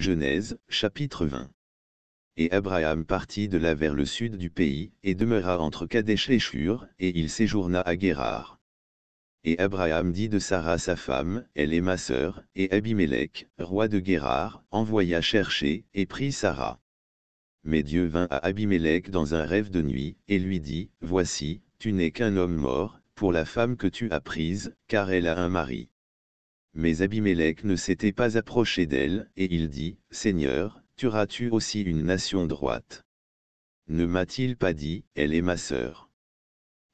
Genèse, chapitre 20. Et Abraham partit de là vers le sud du pays, et demeura entre Kadesh et Shur, et il séjourna à Guérard. Et Abraham dit de Sarah sa femme, elle est ma sœur, et Abimelech, roi de Guérard, envoya chercher, et prit Sarah. Mais Dieu vint à Abimelech dans un rêve de nuit, et lui dit, Voici, tu n'es qu'un homme mort, pour la femme que tu as prise, car elle a un mari. Mais Abimelech ne s'était pas approché d'elle, et il dit, Seigneur, tueras-tu aussi une nation droite Ne m'a-t-il pas dit, elle est ma sœur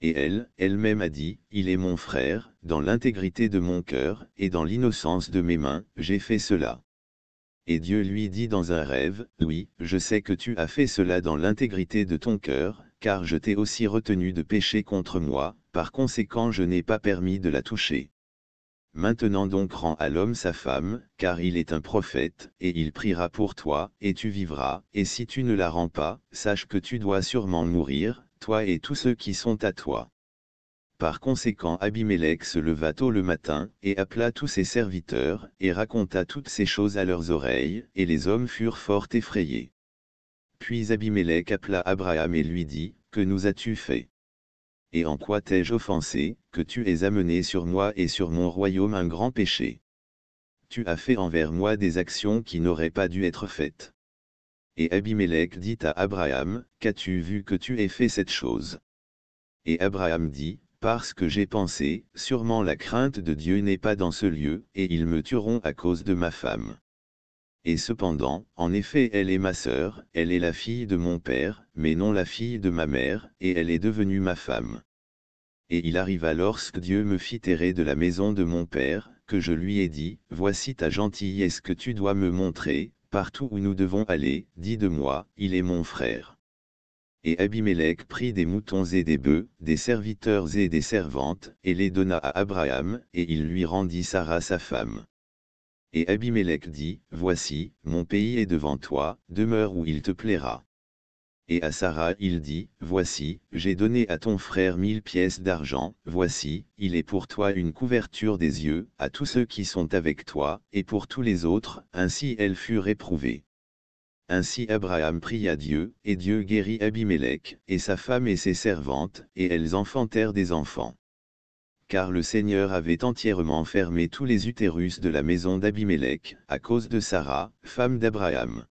Et elle, elle-même a dit, il est mon frère, dans l'intégrité de mon cœur, et dans l'innocence de mes mains, j'ai fait cela. Et Dieu lui dit dans un rêve, oui, je sais que tu as fait cela dans l'intégrité de ton cœur, car je t'ai aussi retenu de pécher contre moi, par conséquent je n'ai pas permis de la toucher. Maintenant donc rends à l'homme sa femme, car il est un prophète, et il priera pour toi, et tu vivras, et si tu ne la rends pas, sache que tu dois sûrement mourir, toi et tous ceux qui sont à toi. Par conséquent Abimelech se leva tôt le matin, et appela tous ses serviteurs, et raconta toutes ces choses à leurs oreilles, et les hommes furent fort effrayés. Puis Abimelech appela Abraham et lui dit, Que nous as-tu fait et en quoi t'ai-je offensé, que tu aies amené sur moi et sur mon royaume un grand péché Tu as fait envers moi des actions qui n'auraient pas dû être faites. Et Abimelech dit à Abraham, Qu'as-tu vu que tu aies fait cette chose Et Abraham dit, Parce que j'ai pensé, sûrement la crainte de Dieu n'est pas dans ce lieu, et ils me tueront à cause de ma femme. Et cependant, en effet elle est ma sœur, elle est la fille de mon père, mais non la fille de ma mère, et elle est devenue ma femme. Et il arriva lorsque Dieu me fit errer de la maison de mon père, que je lui ai dit, Voici ta gentillesse que tu dois me montrer, partout où nous devons aller, dis de moi, il est mon frère. Et Abimelech prit des moutons et des bœufs, des serviteurs et des servantes, et les donna à Abraham, et il lui rendit Sarah sa femme. Et Abimelech dit, Voici, mon pays est devant toi, demeure où il te plaira. Et à Sarah il dit, Voici, j'ai donné à ton frère mille pièces d'argent, voici, il est pour toi une couverture des yeux, à tous ceux qui sont avec toi, et pour tous les autres, ainsi elle fut réprouvée. Ainsi Abraham pria Dieu, et Dieu guérit Abimélec et sa femme et ses servantes, et elles enfantèrent des enfants. Car le Seigneur avait entièrement fermé tous les utérus de la maison d'Abimélec à cause de Sarah, femme d'Abraham.